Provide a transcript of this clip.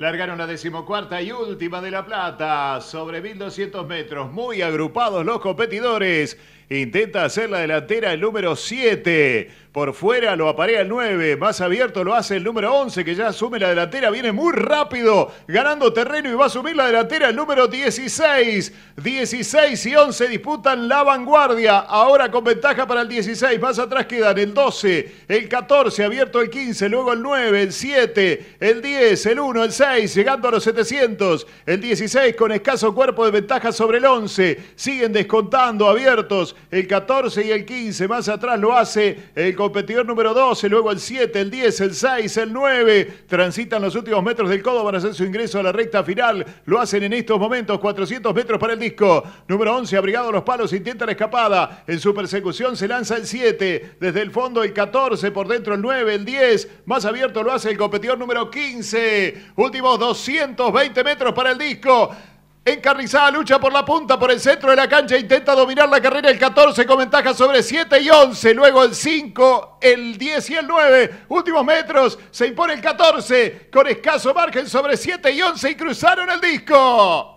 Largaron la decimocuarta y última de La Plata, sobre 1200 metros, muy agrupados los competidores. Intenta hacer la delantera el número 7, por fuera lo aparea el 9, más abierto lo hace el número 11 que ya asume la delantera, viene muy rápido, ganando terreno y va a asumir la delantera el número 16. 16 y 11 disputan la vanguardia, ahora con ventaja para el 16, más atrás quedan el 12, el 14, abierto el 15, luego el 9, el 7, el 10, el 1, el 6 llegando a los 700. El 16 con escaso cuerpo de ventaja sobre el 11. Siguen descontando, abiertos el 14 y el 15. Más atrás lo hace el competidor número 12, luego el 7, el 10, el 6, el 9. Transitan los últimos metros del codo van a hacer su ingreso a la recta final. Lo hacen en estos momentos, 400 metros para el disco. Número 11, abrigado a los palos, intenta la escapada. En su persecución se lanza el 7. Desde el fondo el 14, por dentro el 9, el 10. Más abierto lo hace el competidor número 15. Último 220 metros para el disco. Encarnizada lucha por la punta, por el centro de la cancha, intenta dominar la carrera el 14 con ventaja sobre 7 y 11, luego el 5, el 10 y el 9, últimos metros, se impone el 14 con escaso margen sobre 7 y 11 y cruzaron el disco.